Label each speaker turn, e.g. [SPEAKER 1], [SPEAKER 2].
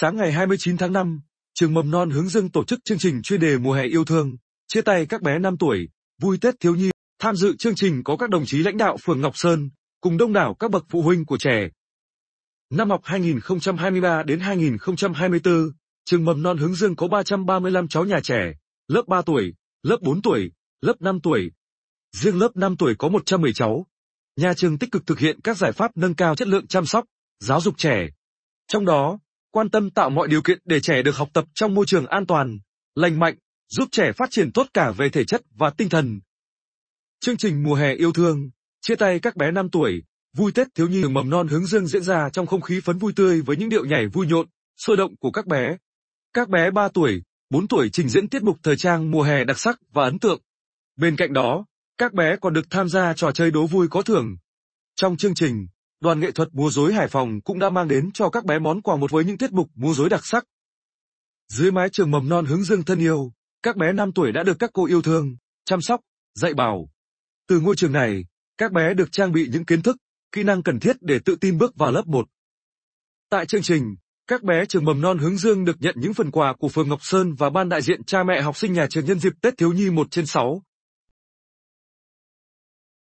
[SPEAKER 1] Sáng ngày 29 tháng 5, trường mầm non Hướng Dương tổ chức chương trình chuyên đề mùa hè yêu thương, chia tay các bé 5 tuổi, vui Tết thiếu nhi. Tham dự chương trình có các đồng chí lãnh đạo phường Ngọc Sơn, cùng đông đảo các bậc phụ huynh của trẻ. Năm học 2023 đến 2024, trường mầm non Hướng Dương có 335 cháu nhà trẻ, lớp 3 tuổi, lớp 4 tuổi, lớp 5 tuổi. Riêng lớp 5 tuổi có 110 cháu. Nhà trường tích cực thực hiện các giải pháp nâng cao chất lượng chăm sóc, giáo dục trẻ. Trong đó, quan tâm tạo mọi điều kiện để trẻ được học tập trong môi trường an toàn, lành mạnh, giúp trẻ phát triển tốt cả về thể chất và tinh thần. Chương trình mùa hè yêu thương, chia tay các bé 5 tuổi, vui Tết thiếu nhi mầm non hướng dương diễn ra trong không khí phấn vui tươi với những điệu nhảy vui nhộn, sôi động của các bé. Các bé 3 tuổi, 4 tuổi trình diễn tiết mục thời trang mùa hè đặc sắc và ấn tượng. Bên cạnh đó, các bé còn được tham gia trò chơi đố vui có thưởng. Trong chương trình, đoàn nghệ thuật múa rối Hải Phòng cũng đã mang đến cho các bé món quà một với những tiết mục múa rối đặc sắc. Dưới mái trường mầm non hướng dương thân yêu, các bé 5 tuổi đã được các cô yêu thương, chăm sóc, dạy bảo. Từ ngôi trường này, các bé được trang bị những kiến thức, kỹ năng cần thiết để tự tin bước vào lớp 1. Tại chương trình, các bé trường mầm non hướng dương được nhận những phần quà của phường Ngọc Sơn và ban đại diện cha mẹ học sinh nhà trường nhân dịp Tết Thiếu Nhi 1 trên 6.